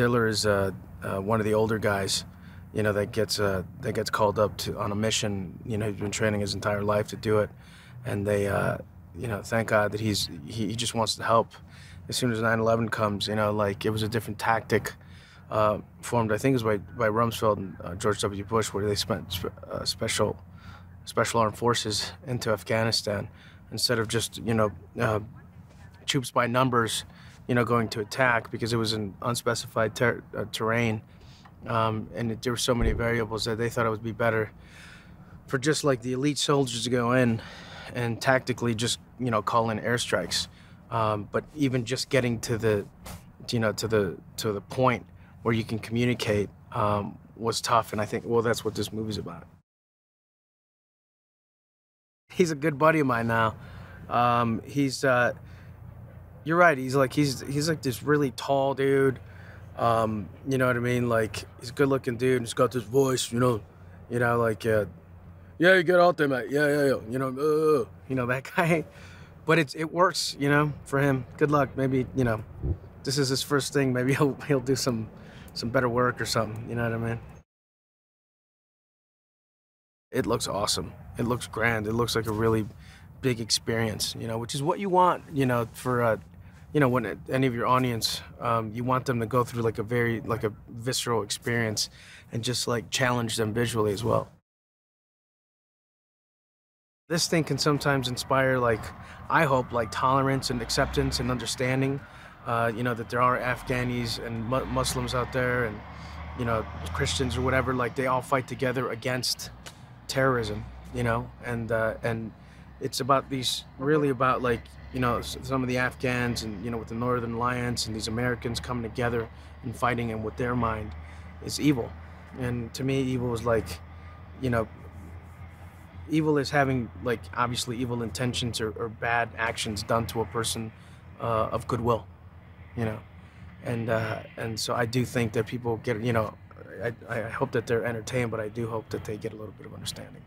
Diller is uh, uh, one of the older guys, you know, that gets uh, that gets called up to on a mission. You know, he's been training his entire life to do it, and they, uh, you know, thank God that he's he, he, just wants to help. As soon as 9/11 comes, you know, like it was a different tactic uh, formed. I think it was by by Rumsfeld and uh, George W. Bush, where they spent sp special special armed forces into Afghanistan instead of just you know troops by numbers you know, going to attack because it was an unspecified ter uh, terrain. Um, and it, there were so many variables that they thought it would be better for just like the elite soldiers to go in and tactically just, you know, call in airstrikes. Um, but even just getting to the, you know, to the, to the point where you can communicate um, was tough. And I think, well, that's what this movie's about. He's a good buddy of mine now. Um, he's uh, you're right. He's like he's he's like this really tall dude. Um, you know what I mean? Like he's a good looking dude. And he's got this voice. You know, you know like uh, yeah, you get out there, mate. Yeah, yeah, yeah. You know, uh, uh, uh. you know that guy. But it's it works. You know, for him. Good luck. Maybe you know, this is his first thing. Maybe he'll he'll do some some better work or something. You know what I mean? It looks awesome. It looks grand. It looks like a really big experience, you know, which is what you want, you know, for a uh, you know, when any of your audience, um, you want them to go through like a very, like a visceral experience and just like challenge them visually as well. This thing can sometimes inspire like, I hope, like tolerance and acceptance and understanding, uh, you know, that there are Afghanis and mu Muslims out there and, you know, Christians or whatever, like they all fight together against terrorism, you know, and, uh, and, it's about these really about like you know some of the Afghans and you know with the Northern Alliance and these Americans coming together and fighting and with their mind is evil, and to me evil is like, you know, evil is having like obviously evil intentions or, or bad actions done to a person uh, of goodwill, you know, and uh, and so I do think that people get you know I, I hope that they're entertained, but I do hope that they get a little bit of understanding.